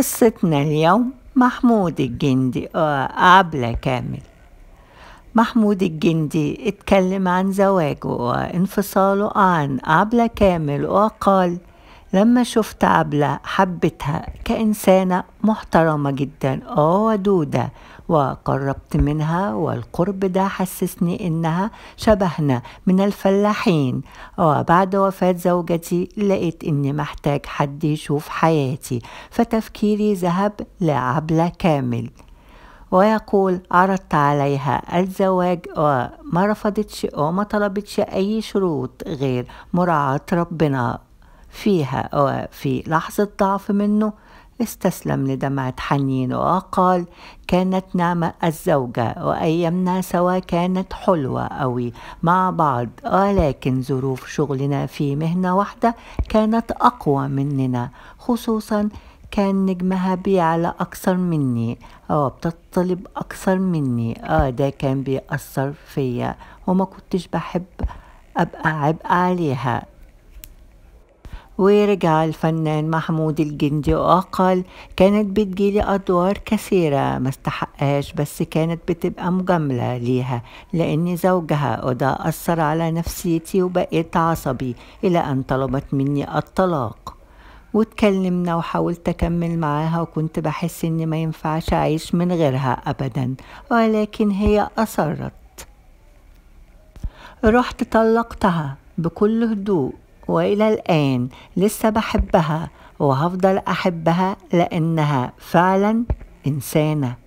قصتنا اليوم محمود الجندي قبل آه، كامل محمود الجندي اتكلم عن زواجه وانفصاله عن عبلة كامل وقال لما شفت عبلة حبتها كإنسانة محترمة جدا آه ودودة وقربت منها والقرب ده حسسني إنها شبهنا من الفلاحين وبعد آه وفاة زوجتي لقيت إني محتاج حد يشوف حياتي فتفكيري ذهب لعبلة كامل ويقول عرضت عليها الزواج وما رفضتش وما طلبتش أي شروط غير مراعاة ربنا فيها وفي لحظة ضعف منه استسلم لدمعة حنين وقال كانت نعمة الزوجة وأيامنا سوا كانت حلوة أوي مع بعض ولكن ظروف شغلنا في مهنة واحدة كانت أقوى مننا خصوصا كان نجمها بيعلى أكثر مني أو بتطلب أكثر مني آه ده كان بيأثر فيا وما كنتش بحب أبقى عبء عليها ورجع الفنان محمود الجندي وقال كانت بتجيلي أدوار كثيرة ما استحقهاش بس كانت بتبقى مجاملة ليها لأني زوجها وده أثر على نفسيتي وبقيت عصبي إلى أن طلبت مني الطلاق واتكلمنا وحاولت أكمل معاها وكنت بحس إني ما ينفعش أعيش من غيرها أبدا ولكن هي أصرت رحت طلقتها بكل هدوء وإلى الآن لسه بحبها وهفضل أحبها لأنها فعلا إنسانة